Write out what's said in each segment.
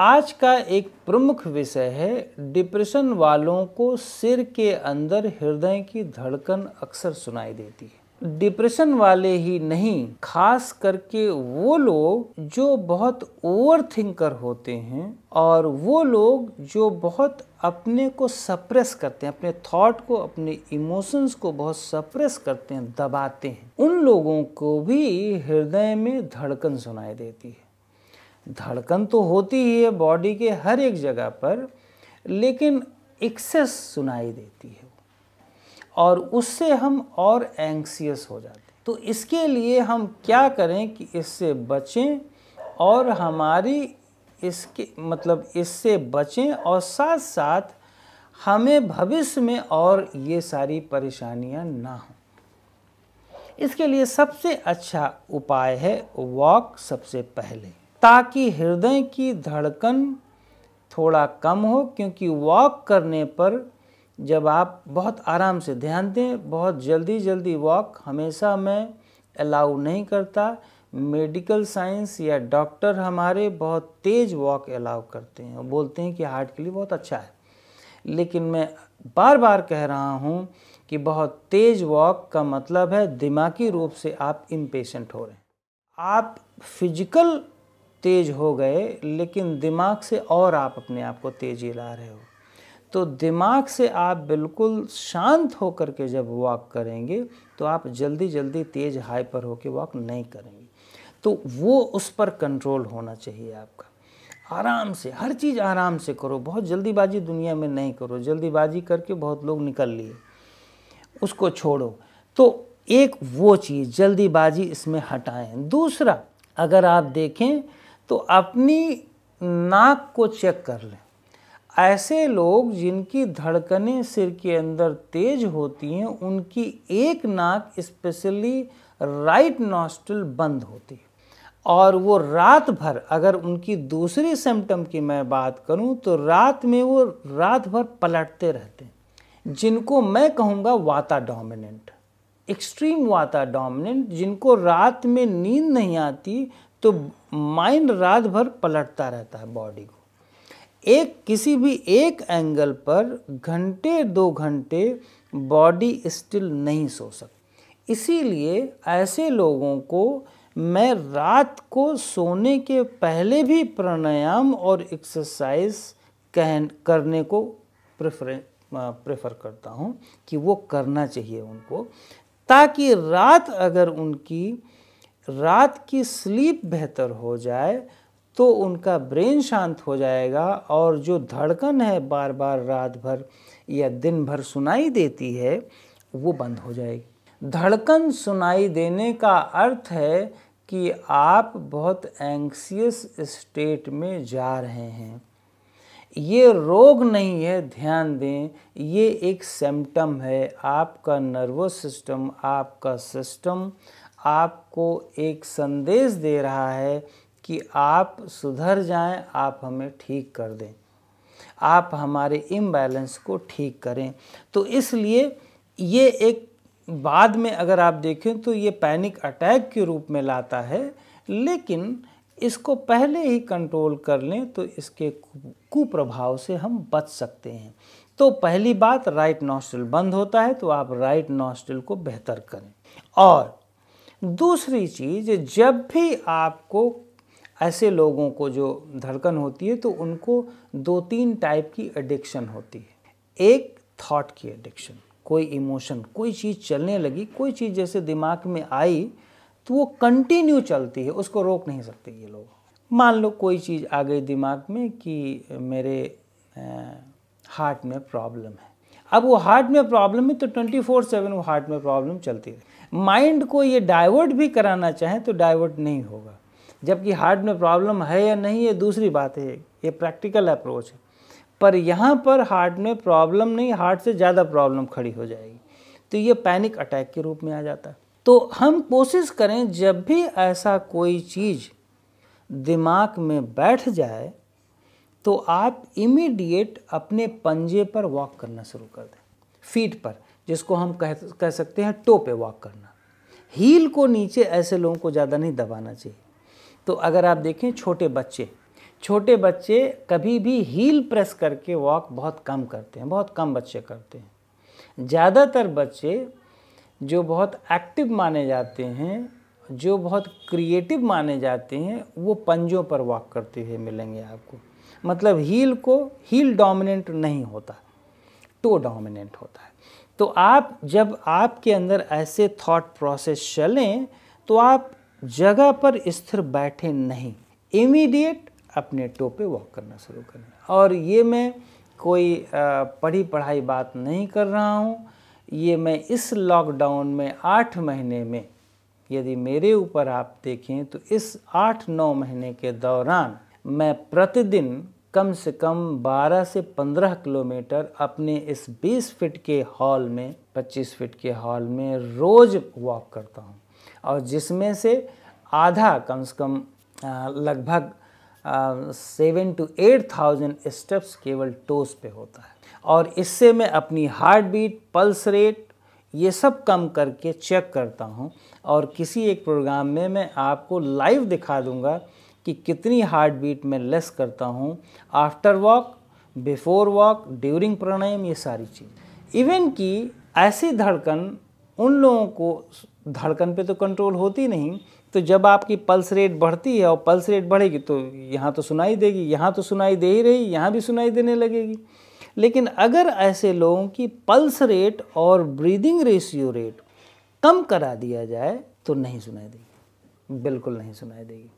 आज का एक प्रमुख विषय है डिप्रेशन वालों को सिर के अंदर हृदय की धड़कन अक्सर सुनाई देती है डिप्रेशन वाले ही नहीं खास करके वो लोग जो बहुत ओवर थिंकर होते हैं और वो लोग जो बहुत अपने को सप्रेस करते हैं अपने थॉट को अपने इमोशंस को बहुत सप्रेस करते हैं दबाते हैं उन लोगों को भी हृदय में धड़कन सुनाई देती है धड़कन तो होती ही है बॉडी के हर एक जगह पर लेकिन एक्सेस सुनाई देती है और उससे हम और एंक्सियस हो जाते हैं तो इसके लिए हम क्या करें कि इससे बचें और हमारी इसके मतलब इससे बचें और साथ साथ हमें भविष्य में और ये सारी परेशानियां ना हों इसके लिए सबसे अच्छा उपाय है वॉक सबसे पहले ताकि हृदय की धड़कन थोड़ा कम हो क्योंकि वॉक करने पर जब आप बहुत आराम से ध्यान दें बहुत जल्दी जल्दी वॉक हमेशा मैं अलाउ नहीं करता मेडिकल साइंस या डॉक्टर हमारे बहुत तेज़ वॉक अलाउ करते हैं और बोलते हैं कि हार्ट के लिए बहुत अच्छा है लेकिन मैं बार बार कह रहा हूँ कि बहुत तेज़ वॉक का मतलब है दिमागी रूप से आप इम्पेशेंट हो रहे हैं आप फिजिकल तेज हो गए लेकिन दिमाग से और आप अपने आप को तेजी ला रहे हो तो दिमाग से आप बिल्कुल शांत होकर के जब वॉक करेंगे तो आप जल्दी जल्दी तेज हाइपर होकर वॉक नहीं करेंगे तो वो उस पर कंट्रोल होना चाहिए आपका आराम से हर चीज़ आराम से करो बहुत जल्दीबाजी दुनिया में नहीं करो जल्दीबाजी करके बहुत लोग निकल लिए उसको छोड़ो तो एक वो चीज़ जल्दीबाजी इसमें हटाएं दूसरा अगर आप देखें तो अपनी नाक को चेक कर लें ऐसे लोग जिनकी धड़कनें सिर के अंदर तेज होती हैं उनकी एक नाक स्पेशली राइट नॉस्ट्रल बंद होती है और वो रात भर अगर उनकी दूसरी सिम्टम की मैं बात करूं तो रात में वो रात भर पलटते रहते हैं जिनको मैं कहूँगा वाता डोमिनेंट एक्सट्रीम वाता डोमिनेंट जिनको रात में नींद नहीं आती तो माइंड रात भर पलटता रहता है बॉडी को एक किसी भी एक एंगल पर घंटे दो घंटे बॉडी स्टिल नहीं सो सकती इसीलिए ऐसे लोगों को मैं रात को सोने के पहले भी प्राणायाम और एक्सरसाइज कह करने को प्रेफर प्रेफर करता हूँ कि वो करना चाहिए उनको ताकि रात अगर उनकी रात की स्लीप बेहतर हो जाए तो उनका ब्रेन शांत हो जाएगा और जो धड़कन है बार बार रात भर या दिन भर सुनाई देती है वो बंद हो जाएगी धड़कन सुनाई देने का अर्थ है कि आप बहुत एंक्सियस स्टेट में जा रहे हैं ये रोग नहीं है ध्यान दें ये एक सिम्टम है आपका नर्वस सिस्टम आपका सिस्टम आपको एक संदेश दे रहा है कि आप सुधर जाएं आप हमें ठीक कर दें आप हमारे इम्बैलेंस को ठीक करें तो इसलिए ये एक बाद में अगर आप देखें तो ये पैनिक अटैक के रूप में लाता है लेकिन इसको पहले ही कंट्रोल कर लें तो इसके कुप्रभाव से हम बच सकते हैं तो पहली बात राइट नॉस्टल बंद होता है तो आप राइट नॉस्टल को बेहतर करें और दूसरी चीज़ जब भी आपको ऐसे लोगों को जो धड़कन होती है तो उनको दो तीन टाइप की एडिक्शन होती है एक थॉट की एडिक्शन कोई इमोशन कोई चीज़ चलने लगी कोई चीज़ जैसे दिमाग में आई तो वो कंटिन्यू चलती है उसको रोक नहीं सकते ये लोग मान लो कोई चीज़ आ गई दिमाग में कि मेरे हार्ट में प्रॉब्लम है अब वो हार्ट में प्रॉब्लम है तो ट्वेंटी फोर सेवन वो हार्ट में प्रॉब्लम चलती रही माइंड को ये डाइवर्ट भी कराना चाहें तो डाइवर्ट नहीं होगा जबकि हार्ट में प्रॉब्लम है या नहीं ये दूसरी बात है ये प्रैक्टिकल अप्रोच है पर यहाँ पर हार्ट में प्रॉब्लम नहीं हार्ट से ज़्यादा प्रॉब्लम खड़ी हो जाएगी तो ये पैनिक अटैक के रूप में आ जाता है तो हम कोशिश करें जब भी ऐसा कोई चीज़ दिमाग में बैठ जाए तो आप इमीडिएट अपने पंजे पर वॉक करना शुरू कर दें फीट पर जिसको हम कह कह सकते हैं टो पे वॉक करना हील को नीचे ऐसे लोगों को ज़्यादा नहीं दबाना चाहिए तो अगर आप देखें छोटे बच्चे छोटे बच्चे कभी भी हील प्रेस करके वॉक बहुत कम करते हैं बहुत कम बच्चे करते हैं ज़्यादातर बच्चे जो बहुत एक्टिव माने जाते हैं जो बहुत क्रिएटिव माने जाते हैं वो पंजों पर वॉक करते हुए मिलेंगे आपको मतलब हील को हील डोमिनेंट नहीं होता टो डोमिनेंट होता है तो आप जब आपके अंदर ऐसे थॉट प्रोसेस चलें तो आप जगह पर स्थिर बैठे नहीं इमीडिएट अपने टो पे वॉक करना शुरू करें और ये मैं कोई पढ़ी पढ़ाई बात नहीं कर रहा हूँ ये मैं इस लॉकडाउन में आठ महीने में यदि मेरे ऊपर आप देखें तो इस आठ नौ महीने के दौरान मैं प्रतिदिन कम से कम 12 से 15 किलोमीटर अपने इस 20 फीट के हॉल में 25 फीट के हॉल में रोज़ वॉक करता हूँ और जिसमें से आधा कम से कम लगभग seven two eight thousand steps केवल टोस पे होता है और इससे मैं अपनी हार्ट बीट पल्स रेट ये सब कम करके चेक करता हूँ और किसी एक प्रोग्राम में मैं आपको लाइव दिखा दूँगा कि कितनी हार्ट बीट मैं लेस करता हूँ after walk before walk during pranayama ये सारी चीज़ इवन कि ऐसी धड़कन उन लोगों को धड़कन पे तो कंट्रोल होती नहीं तो जब आपकी पल्स रेट बढ़ती है और पल्स रेट बढ़ेगी तो यहाँ तो सुनाई देगी यहाँ तो सुनाई दे ही रही यहाँ भी सुनाई देने लगेगी लेकिन अगर ऐसे लोगों की पल्स रेट और ब्रीदिंग रेशियो रेट कम करा दिया जाए तो नहीं सुनाई देगी बिल्कुल नहीं सुनाई देगी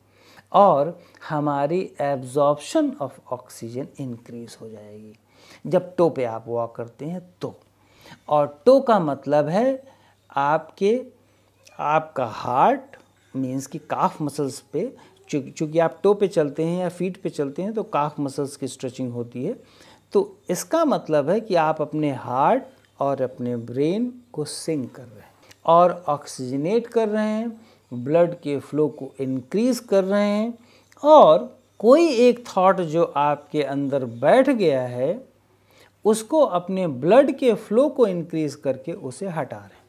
और हमारी एब्जॉर्प्शन ऑफ ऑक्सीजन इंक्रीज हो जाएगी जब टो पे आप वॉक करते हैं तो और टो का मतलब है आपके आपका हार्ट मीन्स कि काफ मसल्स पे चूँकि आप टो पे चलते हैं या फीट पे चलते हैं तो काफ मसल्स की स्ट्रेचिंग होती है तो इसका मतलब है कि आप अपने हार्ट और अपने ब्रेन को सिंक कर रहे हैं और ऑक्सीजनेट कर रहे हैं ब्लड के फ्लो को इनक्रीज़ कर रहे हैं और कोई एक थॉट जो आपके अंदर बैठ गया है उसको अपने ब्लड के फ्लो को इनक्रीज़ करके उसे हटा रहे हैं